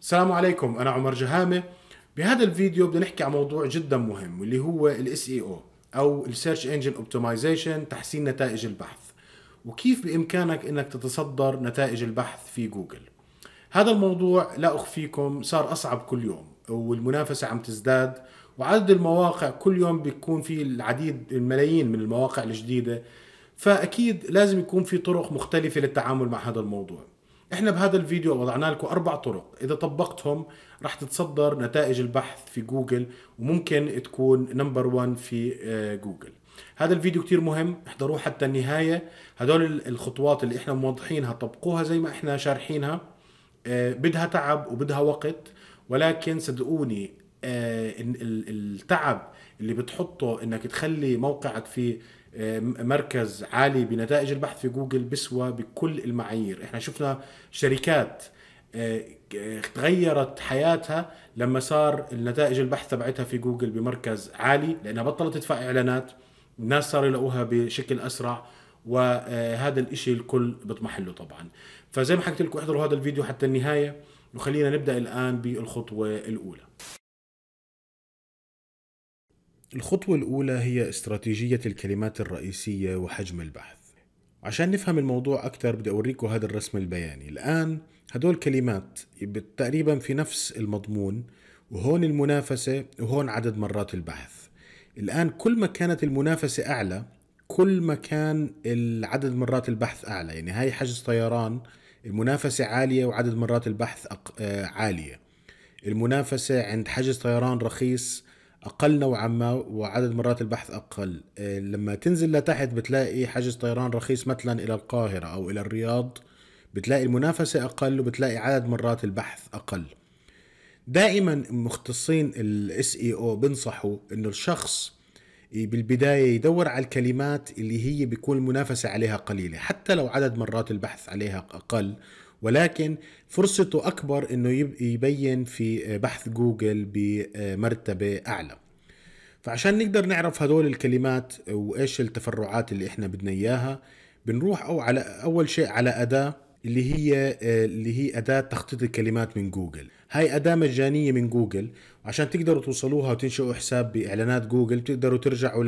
السلام عليكم انا عمر جهامه بهذا الفيديو بدنا نحكي عن موضوع جدا مهم واللي هو الاس اي e او او السيرش انجن اوبتمايزيشن تحسين نتائج البحث وكيف بامكانك انك تتصدر نتائج البحث في جوجل هذا الموضوع لا اخفيكم صار اصعب كل يوم والمنافسه عم تزداد وعدد المواقع كل يوم بيكون في العديد الملايين من المواقع الجديده فاكيد لازم يكون في طرق مختلفه للتعامل مع هذا الموضوع احنا بهذا الفيديو وضعنا لكم اربع طرق اذا طبقتهم راح تتصدر نتائج البحث في جوجل وممكن تكون نمبر 1 في آه، جوجل هذا الفيديو كتير مهم احضروه حتى النهاية هدول الخطوات اللي احنا موضحينها طبقوها زي ما احنا شارحينها آه، بدها تعب وبدها وقت ولكن صدقوني آه، التعب اللي بتحطه انك تخلي موقعك فيه آه، مركز عالي بنتائج البحث في جوجل بسوى بكل المعايير احنا شفنا شركات تغيرت آه، حياتها لما صار النتائج البحث تبعتها في جوجل بمركز عالي لانها بطلت تدفع اعلانات الناس صاروا يلاقوها بشكل اسرع وهذا الاشي الكل بيطمح له طبعا فزي ما حكيت لكم احضروا هذا الفيديو حتى النهايه وخلينا نبدا الان بالخطوه الاولى الخطوة الأولى هي استراتيجية الكلمات الرئيسية وحجم البحث عشان نفهم الموضوع أكثر بدي أوريكم هذا الرسم البياني الآن هدول كلمات تقريبا في نفس المضمون وهون المنافسة وهون عدد مرات البحث الآن كل ما كانت المنافسة أعلى كل ما كان العدد مرات البحث أعلى يعني هاي حجز طيران المنافسة عالية وعدد مرات البحث آه، عالية المنافسة عند حجز طيران رخيص اقل نوعا ما وعدد مرات البحث اقل آه، لما تنزل لتحت بتلاقي حجز طيران رخيص مثلا الى القاهره او الى الرياض بتلاقي المنافسه اقل وبتلاقي عدد مرات البحث اقل دائما مختصين الاس اي او بنصحوا انه الشخص بالبدايه يدور على الكلمات اللي هي بيكون المنافسه عليها قليله حتى لو عدد مرات البحث عليها اقل ولكن فرصته أكبر أنه يبين في آه، بحث جوجل بمرتبة أعلى فعشان نقدر نعرف هدول الكلمات وإيش التفرعات اللي إحنا بدنا إياها بنروح أو على أول شيء على أداة اللي هي آه، اللي هي أداة تخطيط الكلمات من جوجل هاي أداة مجانية من جوجل عشان تقدروا توصلوها وتنشئوا حساب بإعلانات جوجل تقدروا ترجعوا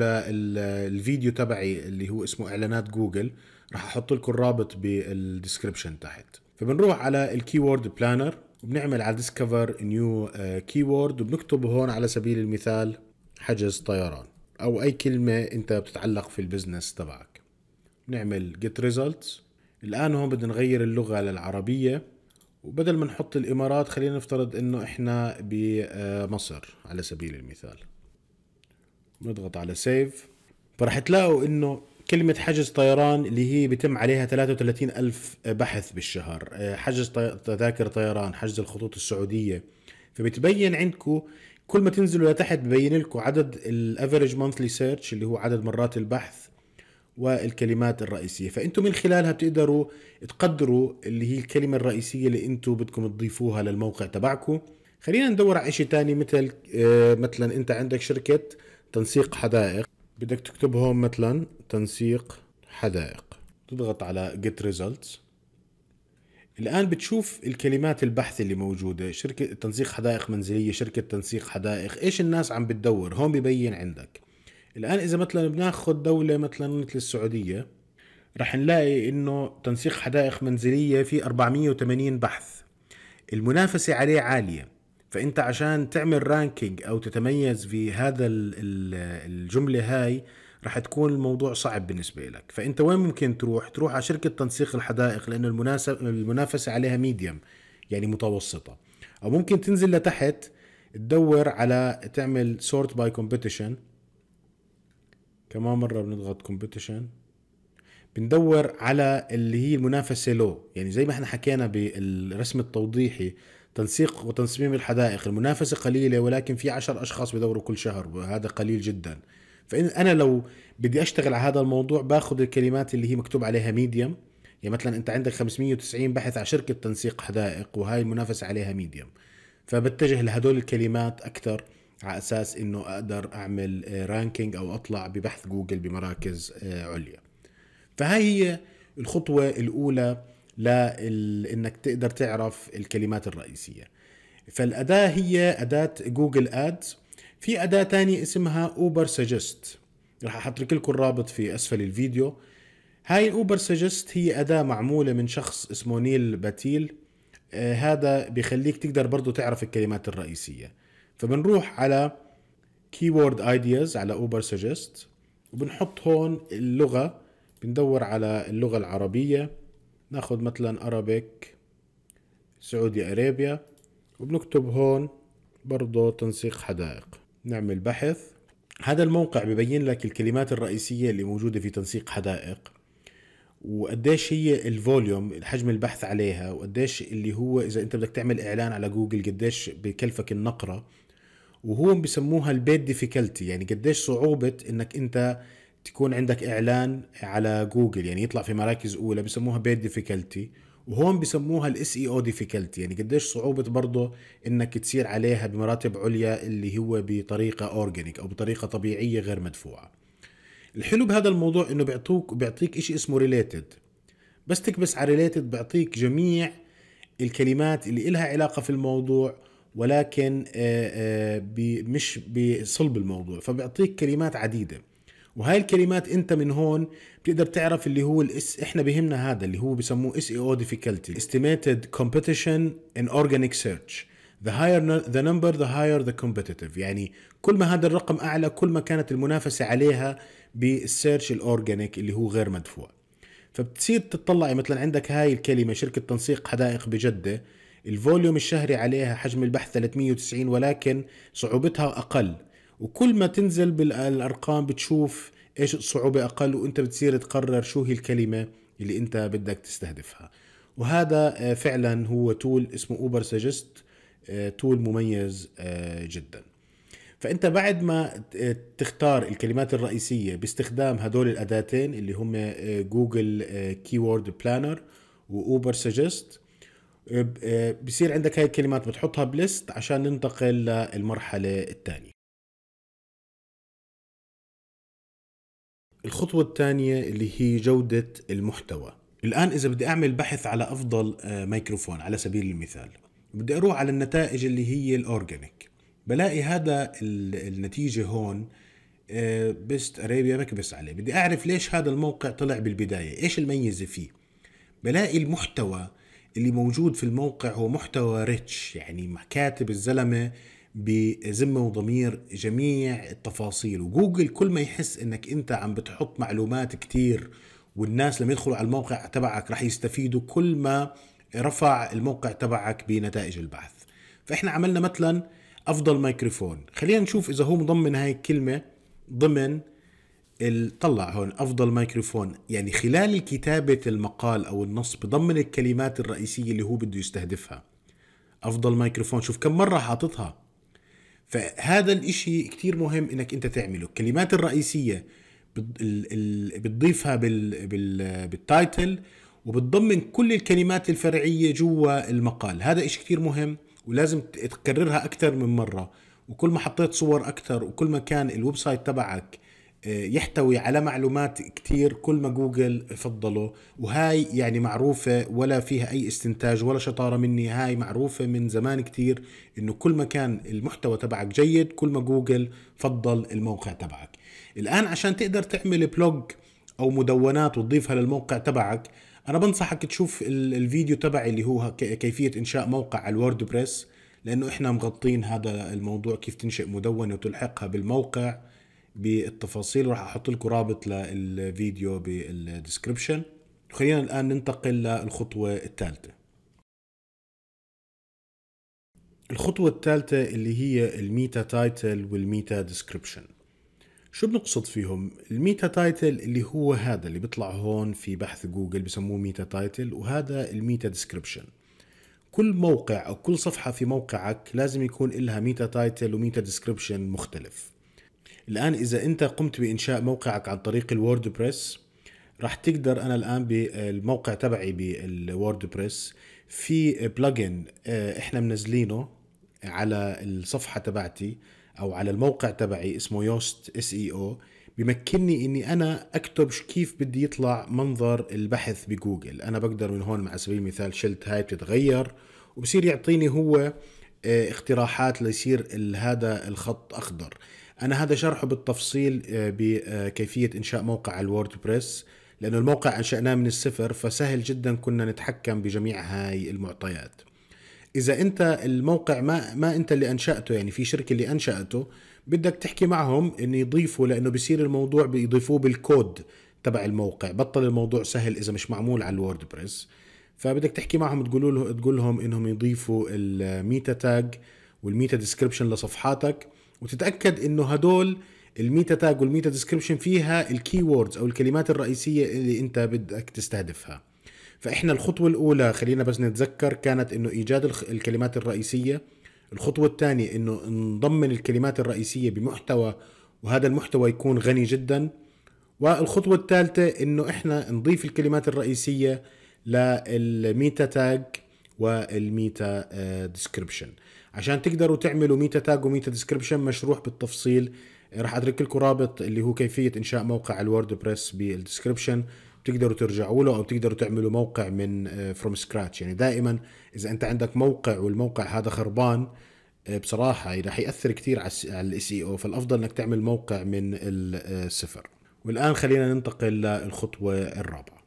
للفيديو تبعي اللي هو اسمه إعلانات جوجل راح أحط لكم الرابط بالدسكربشن تحت فبنروح على الكيورد بلانر وبنعمل على ديسكفر نيو كيورد وبنكتب هون على سبيل المثال حجز طيران او اي كلمه انت بتتعلق في البزنس تبعك بنعمل جيت ريزلتس الان هون بدنا نغير اللغه للعربيه وبدل ما نحط الامارات خلينا نفترض انه احنا بمصر آه، على سبيل المثال نضغط على سيف فرح تلاقوا انه كلمة حجز طيران اللي هي بيتم عليها 33 ألف بحث بالشهر آه، حجز تذاكر طيران حجز الخطوط السعودية فبتبين عندكم كل ما تنزلوا لتحت ببين لكم عدد الافريج مانثلي سيرش اللي هو عدد مرات البحث والكلمات الرئيسية فأنتم من خلالها بتقدروا تقدروا اللي هي الكلمة الرئيسية اللي أنتم بدكم تضيفوها للموقع تبعكم خلينا ندور على شيء تاني مثل آه، مثلا أنت عندك شركة تنسيق حدائق بدك تكتب هون مثلا تنسيق حدائق تضغط على get results الآن بتشوف الكلمات البحث اللي موجودة شركة تنسيق حدائق منزلية شركة تنسيق حدائق إيش الناس عم بتدور هون ببين عندك الآن إذا مثلا بناخذ دولة مثلا مثل السعودية رح نلاقي إنه تنسيق حدائق منزلية في 480 بحث المنافسة عليه عالية فانت عشان تعمل رانكينج او تتميز في هذا الجمله هاي رح تكون الموضوع صعب بالنسبة لك فأنت وين ممكن تروح تروح على شركة تنسيق الحدائق لأنه المناسب المنافسة عليها ميديوم يعني متوسطة أو ممكن تنزل لتحت تدور على تعمل سورت باي كومبيتيشن كمان مرة بنضغط كومبيتيشن بندور على اللي هي المنافسة لو يعني زي ما احنا حكينا بالرسم التوضيحي تنسيق وتصميم الحدائق المنافسة قليلة ولكن في عشر أشخاص بدوروا كل شهر وهذا قليل جدا فإن أنا لو بدي أشتغل على هذا الموضوع باخذ الكلمات اللي هي مكتوب عليها ميديم يعني مثلا أنت عندك 590 بحث على شركة تنسيق حدائق وهاي المنافسة عليها ميديم فبتجه لهدول الكلمات أكثر على أساس أنه أقدر أعمل رانكينج آه، أو أطلع ببحث جوجل بمراكز آه، عليا فهاي هي الخطوة الأولى لانك تقدر تعرف الكلمات الرئيسيه فالاداه هي اداه جوجل ادز في اداه تانية اسمها اوبر سجست راح احط لكم الرابط في اسفل الفيديو هاي اوبر سجست هي اداه معموله من شخص اسمه نيل باتيل آه هذا بيخليك تقدر برضو تعرف الكلمات الرئيسيه فبنروح على keyword ideas على اوبر سجست وبنحط هون اللغه بندور على اللغه العربيه ناخذ مثلا ارابيك سعودي ارابيا وبنكتب هون برضه تنسيق حدائق نعمل بحث هذا الموقع ببين لك الكلمات الرئيسية اللي موجودة في تنسيق حدائق وقديش هي الفوليوم حجم البحث عليها وقديش اللي هو اذا انت بدك تعمل اعلان على جوجل قديش بكلفك النقره وهو بسموها البيت ديفيكالتي يعني قديش صعوبه انك انت تكون عندك اعلان على جوجل يعني يطلع في مراكز اولى بسموها بيد ديفيكالتي وهون بسموها الاس اي او ديفيكالتي يعني قديش صعوبه برضه انك تصير عليها بمراتب عليا اللي هو بطريقه اورجانيك او بطريقه طبيعيه غير مدفوعه الحلو بهذا الموضوع انه بيعطوك بيعطيك شيء اسمه ريليتد بس تكبس على ريليتد بيعطيك جميع الكلمات اللي إلها علاقة في الموضوع ولكن آه، آه، مش بصلب الموضوع فبيعطيك كلمات عديدة وهاي الكلمات انت من هون بتقدر تعرف اللي هو الاس احنا بهمنا هذا اللي هو بسموه اس اي او difficulty استيميتد كومبيتيشن ان اورجانيك سيرش the higher the number the higher the competitive يعني كل ما هذا الرقم اعلى كل ما كانت المنافسه عليها بالسيرش الاورجانيك اللي هو غير مدفوع فبتصير تطلعي يعني مثلا عندك هاي الكلمه شركه تنسيق حدائق بجده الفوليوم الشهري عليها حجم البحث 390 ولكن صعوبتها اقل وكل ما تنزل بالارقام بتشوف ايش الصعوبه اقل وانت بتصير تقرر شو هي الكلمه اللي انت بدك تستهدفها وهذا آه، فعلا هو تول اسمه اوبر سجست تول مميز آه، جدا فانت بعد ما آه، تختار الكلمات الرئيسيه باستخدام هدول الاداتين اللي هم جوجل كيورد بلانر واوبر سجست بصير عندك هاي الكلمات بتحطها بليست عشان ننتقل للمرحله الثانيه الخطوة الثانية اللي هي جودة المحتوى الآن إذا بدي أعمل بحث على أفضل آه، ميكروفون على سبيل المثال بدي أروح على النتائج اللي هي الأورجانيك بلاقي هذا النتيجة هون آه، بيست أريبيا بكبس عليه بدي أعرف ليش هذا الموقع طلع بالبداية إيش الميزة فيه بلاقي المحتوى اللي موجود في الموقع هو محتوى ريتش يعني كاتب الزلمة بذمة وضمير جميع التفاصيل وجوجل كل ما يحس انك انت عم بتحط معلومات كتير والناس لما يدخلوا على الموقع تبعك رح يستفيدوا كل ما رفع الموقع تبعك بنتائج البحث فاحنا عملنا مثلا افضل ميكروفون خلينا نشوف اذا هو مضمن هاي الكلمة ضمن طلع هون افضل ميكروفون يعني خلال كتابة المقال او النص بضمن الكلمات الرئيسية اللي هو بده يستهدفها افضل ميكروفون شوف كم مرة حاططها فهذا الإشي كتير مهم إنك أنت تعمله الكلمات الرئيسية بتضيفها بالتايتل وبتضمن كل الكلمات الفرعية جوا المقال هذا إشي كتير مهم ولازم تكررها أكثر من مرة وكل ما حطيت صور أكثر وكل ما كان الويب سايت تبعك يحتوي على معلومات كتير كل ما جوجل فضله وهاي يعني معروفة ولا فيها أي استنتاج ولا شطارة مني هاي معروفة من زمان كتير إنه كل ما كان المحتوى تبعك جيد كل ما جوجل فضل الموقع تبعك الآن عشان تقدر تعمل بلوج أو مدونات وتضيفها للموقع تبعك أنا بنصحك تشوف الفيديو تبعي اللي هو كيفية إنشاء موقع على الووردبريس لأنه إحنا مغطين هذا الموضوع كيف تنشئ مدونة وتلحقها بالموقع بالتفاصيل وراح احط لكم رابط للفيديو بالديسكربشن خلينا الان ننتقل للخطوه الثالثه الخطوة الثالثة اللي هي الميتا تايتل والميتا ديسكربشن شو بنقصد فيهم؟ الميتا تايتل اللي هو هذا اللي بيطلع هون في بحث جوجل بسموه ميتا تايتل وهذا الميتا ديسكربشن كل موقع أو كل صفحة في موقعك لازم يكون لها ميتا تايتل وميتا ديسكربشن مختلف الآن إذا أنت قمت بإنشاء موقعك عن طريق الووردبريس راح تقدر أنا الآن بالموقع تبعي بالووردبريس في بلجن آه، إحنا منزلينه على الصفحة تبعتي أو على الموقع تبعي اسمه يوست اس اي او بمكنني اني انا اكتب كيف بدي يطلع منظر البحث بجوجل انا بقدر من هون مع سبيل المثال شلت هاي بتتغير وبصير يعطيني هو آه، اقتراحات ليصير هذا الخط اخضر انا هذا شرحه بالتفصيل آه، بكيفيه انشاء موقع على الووردبريس لانه الموقع انشأناه من الصفر فسهل جدا كنا نتحكم بجميع هاي المعطيات اذا انت الموقع ما ما انت اللي انشاته يعني في شركه اللي انشاته بدك تحكي معهم انه يضيفوا لانه بصير الموضوع بيضيفوه بالكود تبع الموقع بطل الموضوع سهل اذا مش معمول على الووردبريس فبدك تحكي معهم تقول له تقول لهم انهم يضيفوا الميتا تاج والميتا ديسكربشن لصفحاتك وتتاكد انه هدول الميتا تاج والميتا ديسكربشن فيها الكي ووردز او الكلمات الرئيسيه اللي انت بدك تستهدفها فاحنا الخطوه الاولى خلينا بس نتذكر كانت انه ايجاد الكلمات الرئيسيه الخطوه الثانيه انه نضمن الكلمات الرئيسيه بمحتوى وهذا المحتوى يكون غني جدا والخطوه الثالثه انه احنا نضيف الكلمات الرئيسيه للميتا تاج والميتا ديسكربشن آه، عشان تقدروا تعملوا ميتا تاج وميتا ديسكربشن مشروح بالتفصيل راح اترك لكم رابط اللي هو كيفيه انشاء موقع بريس بالديسكربشن بتقدروا ترجعوا له او بتقدروا تعملوا موقع من فروم آه، سكراتش يعني دائما اذا انت عندك موقع والموقع هذا خربان آه، بصراحه راح ياثر كثير على الاس اي او فالافضل انك تعمل موقع من الصفر آه، والان خلينا ننتقل للخطوه الرابعه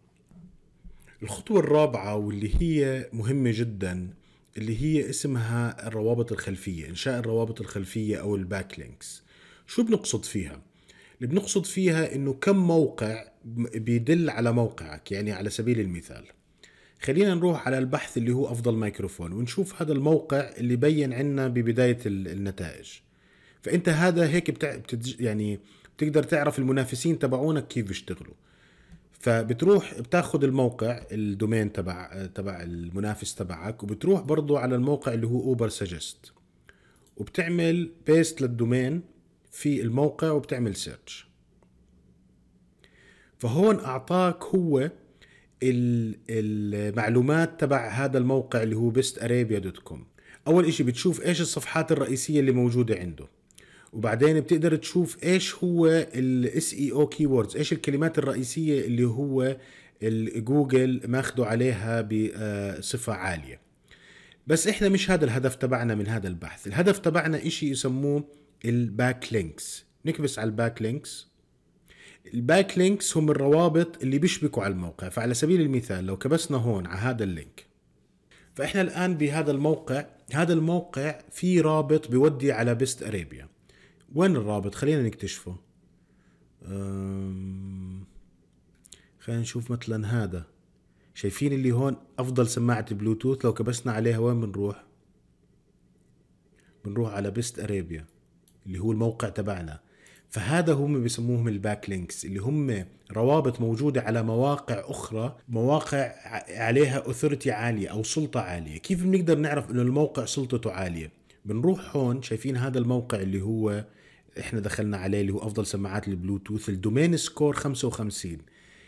الخطوه الرابعه واللي هي مهمه جدا اللي هي اسمها الروابط الخلفية إنشاء الروابط الخلفية أو الباك لينكس شو بنقصد فيها؟ اللي بنقصد فيها إنه كم موقع بيدل على موقعك يعني على سبيل المثال خلينا نروح على البحث اللي هو أفضل ميكروفون ونشوف هذا الموقع اللي بين عنا ببداية النتائج فأنت هذا هيك بتع... بتج... يعني بتقدر تعرف المنافسين تبعونك كيف بيشتغلوا فبتروح بتاخذ الموقع الدومين تبع تبع المنافس تبعك وبتروح برضه على الموقع اللي هو اوبر سجست وبتعمل بيست للدومين في الموقع وبتعمل سيرش فهون اعطاك هو المعلومات تبع هذا الموقع اللي هو بيست ارابيا دوت كوم اول اشي بتشوف ايش الصفحات الرئيسيه اللي موجوده عنده وبعدين بتقدر تشوف ايش هو الاس اي او كيوردز ايش الكلمات الرئيسيه اللي هو جوجل ماخده عليها بصفه آه، عاليه بس احنا مش هذا الهدف تبعنا من هذا البحث الهدف تبعنا شيء يسموه الباك لينكس نكبس على الباك لينكس الباك لينكس هم الروابط اللي بيشبكوا على الموقع فعلى سبيل المثال لو كبسنا هون على هذا اللينك فاحنا الان بهذا الموقع هذا الموقع في رابط بودي على بيست اريبيا وين الرابط خلينا نكتشفه خلينا نشوف مثلا هذا شايفين اللي هون افضل سماعة بلوتوث لو كبسنا عليها وين بنروح بنروح على بيست اريبيا اللي هو الموقع تبعنا فهذا هم بيسموهم الباك لينكس اللي هم روابط موجودة على مواقع أخرى مواقع عليها أثورتي عالية أو سلطة عالية كيف بنقدر نعرف أنه الموقع سلطته عالية بنروح هون شايفين هذا الموقع اللي هو احنا دخلنا عليه اللي هو افضل سماعات البلوتوث الدومين سكور 55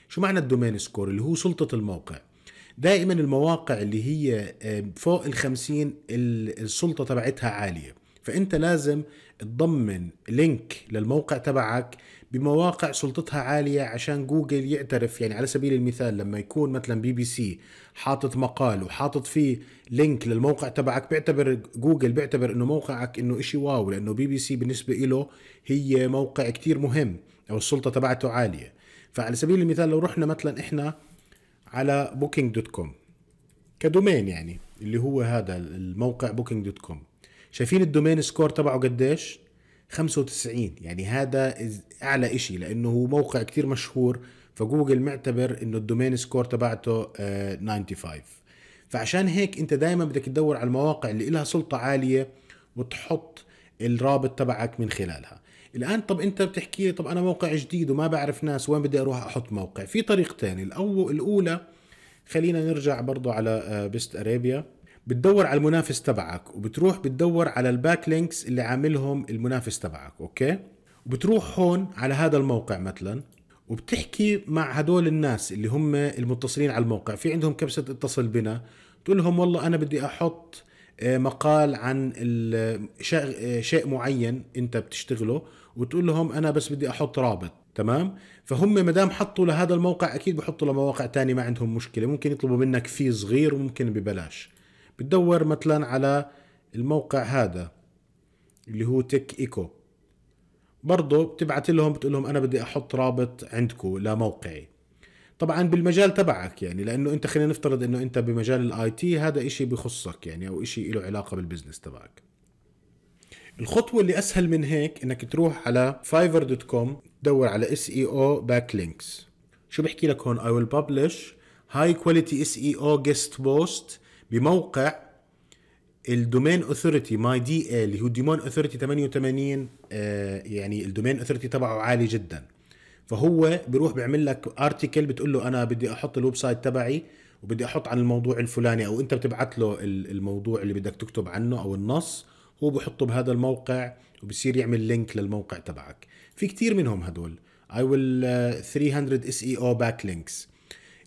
شو معنى الدومين سكور اللي هو سلطه الموقع دائما المواقع اللي هي آه، فوق ال 50 السلطه تبعتها عاليه فانت لازم تضمن لينك للموقع تبعك بمواقع سلطتها عالية عشان جوجل يعترف يعني على سبيل المثال لما يكون مثلا بي بي سي حاطط مقال وحاطط فيه لينك للموقع تبعك بيعتبر جوجل بيعتبر انه موقعك انه اشي واو لانه بي بي سي بالنسبة له هي موقع كتير مهم او السلطة تبعته عالية فعلى سبيل المثال لو رحنا مثلا احنا على بوكينج دوت كوم كدومين يعني اللي هو هذا الموقع بوكينج دوت كوم شايفين الدومين سكور تبعه قديش 95 يعني هذا اعلى شيء لانه هو موقع كثير مشهور فجوجل معتبر انه الدومين سكور تبعته 95 آه، فعشان هيك انت دائما بدك تدور على المواقع اللي لها سلطه عاليه وتحط الرابط تبعك من خلالها الان طب انت بتحكي لي طب انا موقع جديد وما بعرف ناس وين بدي اروح احط موقع في طريقتين الاول الاولى خلينا نرجع برضو على بيست آه، ارابيا بتدور على المنافس تبعك وبتروح بتدور على الباك لينكس اللي عاملهم المنافس تبعك اوكي وبتروح هون على هذا الموقع مثلا وبتحكي مع هدول الناس اللي هم المتصلين على الموقع في عندهم كبسة اتصل بنا تقول لهم والله أنا بدي أحط آه، مقال عن آه، شيء معين أنت بتشتغله وتقول لهم أنا بس بدي أحط رابط تمام فهم ما دام حطوا لهذا الموقع أكيد بحطوا لمواقع تانية ما عندهم مشكلة ممكن يطلبوا منك فيه صغير وممكن ببلاش بتدور مثلا على الموقع هذا اللي هو تك ايكو برضه بتبعت لهم بتقول لهم انا بدي احط رابط عندكم لموقعي طبعا بالمجال تبعك يعني لانه انت خلينا نفترض انه انت بمجال الاي تي هذا إشي بخصك يعني او إشي له علاقه بالبزنس تبعك الخطوه اللي اسهل من هيك انك تروح على فايفر دوت كوم تدور على اس اي او باك لينكس شو بحكي لك هون اي ببلش هاي كواليتي اس اي او جيست بوست بموقع الدومين اوثورتي ماي دي ال اللي هو الدومين اوثورتي 88 يعني الدومين اوثورتي تبعه عالي جدا فهو بيروح بيعمل لك ارتكل بتقول له انا بدي احط الويب سايت تبعي وبدي احط عن الموضوع الفلاني او انت بتبعت له الموضوع اللي بدك تكتب عنه او النص هو بحطه بهذا الموقع وبصير يعمل لينك للموقع تبعك في كتير منهم هدول I will uh, 300 SEO backlinks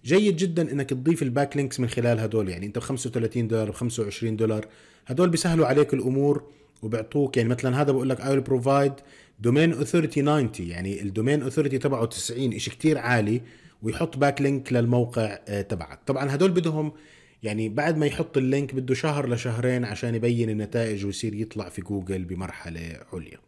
جيد جدا انك تضيف الباك لينكس من خلال هدول يعني انت ب 35 دولار ب 25 دولار هدول بيسهلوا عليك الامور وبيعطوك يعني مثلا هذا بقول لك اي بروفايد دومين اوثورتي 90 يعني الدومين اوثورتي تبعه 90 شيء كثير عالي ويحط باك لينك للموقع آه، تبعك طبعا هدول بدهم يعني بعد ما يحط اللينك بده شهر لشهرين عشان يبين النتائج ويصير يطلع في جوجل بمرحله عليا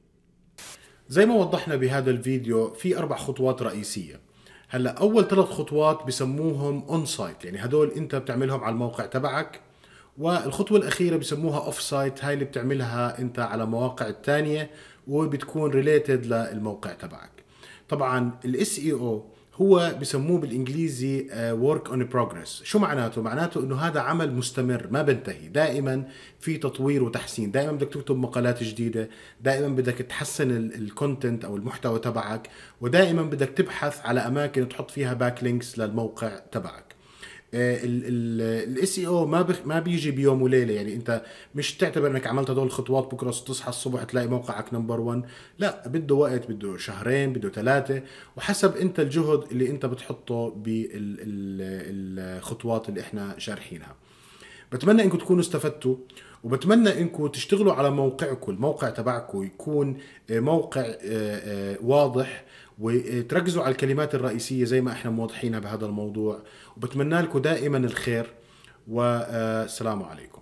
زي ما وضحنا بهذا الفيديو في اربع خطوات رئيسيه هلا اول ثلاث خطوات بسموهم اون سايت يعني هدول انت بتعملهم على الموقع تبعك والخطوة الأخيرة بسموها أوف سايت هاي اللي بتعملها أنت على مواقع الثانية وبتكون ريليتد للموقع تبعك طبعا الاس اي او e هو بسموه بالانجليزي آه، work on progress شو معناته معناته انه هذا عمل مستمر ما بنتهي دائما في تطوير وتحسين دائما بدك تكتب مقالات جديده دائما بدك تحسن الكونتنت او المحتوى تبعك ودائما بدك تبحث على اماكن تحط فيها باك لينكس للموقع تبعك آه، الاس اي او ما ما بيجي بيوم وليله يعني انت مش تعتبر انك عملت هدول الخطوات بكره تصحى الصبح تلاقي موقعك نمبر 1 لا بده وقت بده شهرين بده ثلاثه وحسب انت الجهد اللي انت بتحطه بالخطوات اللي احنا شارحينها بتمنى انكم تكونوا استفدتوا وبتمنى انكم تشتغلوا على موقعكم الموقع تبعكم يكون آه، موقع آه، واضح وتركزوا على الكلمات الرئيسية زي ما احنا موضحينها بهذا الموضوع وبتمنى لكم دائما الخير والسلام عليكم